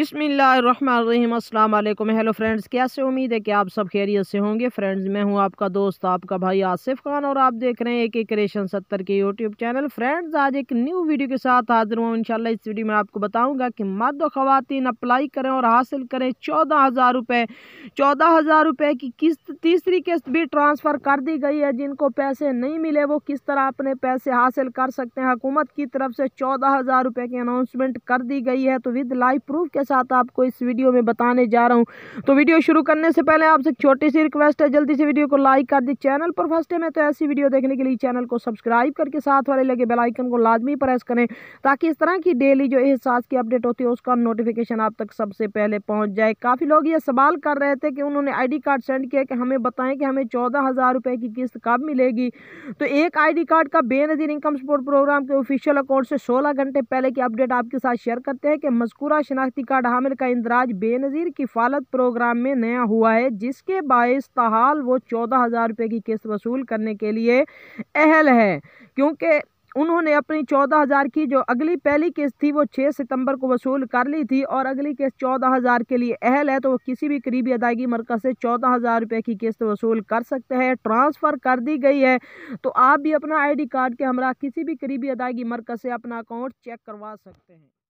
अस्सलाम वालेकुम hello friends कैसे उम्मीद है कि आप सब खैरियत से होंगे फ्रेंड्स मैं हूं आपका दोस्त आपका भाई आसिफ खान और आप देख रहे हैं एक एक क्रिएशन सत्तर के यूट्यूब चैनल फ्रेंड्स आज एक न्यू वीडियो के साथ हाजिर हूं इंशाल्लाह इस वीडियो में आपको बताऊंगा कि मर्द और अप्लाई करें और हासिल करें चौदह हज़ार रुपये चौदह हज़ार रुपये की किस्त तीसरी किस्त भी ट्रांसफ़र कर दी गई है जिनको पैसे नहीं मिले वो किस तरह अपने पैसे हासिल कर सकते हैं हुकूमत की तरफ से चौदह हज़ार रुपये की अनाउंसमेंट कर दी गई है तो विद लाइव प्रूफ के साथ आपको इस वीडियो में बताने जा रहा हूँ तो वीडियो शुरू करने से पहले आपसे छोटी सी रिक्वेस्ट है जल्दी से वीडियो को लाइक कर दी चैनल पर फर्स्ट टाइम है तो ऐसी वीडियो देखने के लिए चैनल को सब्सक्राइब करके साथ वाले लगे बेलाइकन को लाजमी प्रेस करें ताकि इस तरह की डेली जो एहसास की अपडेट होती है उसका नोटिफिकेशन आप तक सबसे पहले पहुँच जाए काफ़ी लोग ये सवाल कर रहे थे कि उन्होंने आई कार्ड सेंड किया कि हमें बताएँ कि हमें चौदह हज़ार की किस्त कब मिलेगी तो एक आई कार्ड का बेनज़ीर इनकम सपोर्ट प्रोग्राम के ऑफिशियल अकाउंट से सोलह घंटे पहले की अपडेट आपके साथ शेयर करते हैं कि मजकूरा शनाख्ती का डामिर का इंदराज बेनज़ीर किफ़ालत प्रोग्राम में नया हुआ है जिसके बायस तहाल वो चौदह हज़ार रुपये की किस्त वसूल करने के लिए अहल है क्योंकि उन्होंने अपनी चौदह हज़ार की जो अगली पहली किस्त थी वो छः सितंबर को वसूल कर ली थी और अगली किस्त चौदह हज़ार के लिए अहल है तो वो किसी भी करीबी अदायगी मरकज़ से चौदह हज़ार रुपये की किस्त वसूल कर सकते हैं ट्रांसफ़र कर दी गई है तो आप भी अपना आईडी कार्ड के हमरा किसी भी करीबी अदायगी मरकज़ से अपना अकाउंट चेक करवा सकते हैं